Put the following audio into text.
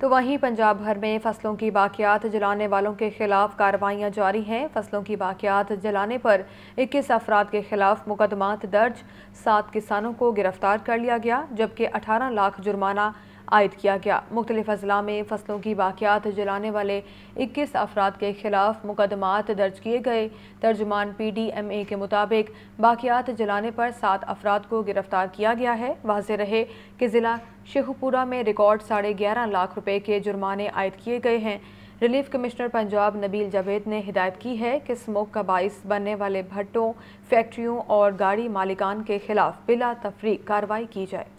तो वहीं पंजाब भर में फसलों की बाकियात जलाने वालों के खिलाफ कार्रवाइयां जारी हैं फसलों की बाकियात जलाने पर इक्कीस अफराद के खिलाफ मुकदमात दर्ज सात किसानों को गिरफ्तार कर लिया गया जबकि अठारह लाख जुर्माना आयद किया गया मुख्तलिफ अजला में फसलों की बाकियात जलाने वाले इक्कीस अफराद के खिलाफ मुकदमात दर्ज किए गए तर्जुमान पी डी एम ए के मुताबिक बाकियात जलाने पर सात अफराद को गिरफ्तार किया गया है वाज रहे कि ज़िला शेखपुरा में रिकॉर्ड साढ़े ग्यारह लाख रुपये के जुर्माने आयद किए गए हैं रिलीफ कमिश्नर पंजाब नबील जावेद ने हिदायत की है कि स्मोक का बाइस बनने वाले भट्टों फैक्ट्रियों और गाड़ी मालिकान के खिलाफ बिला तफरी कार्रवाई की जाए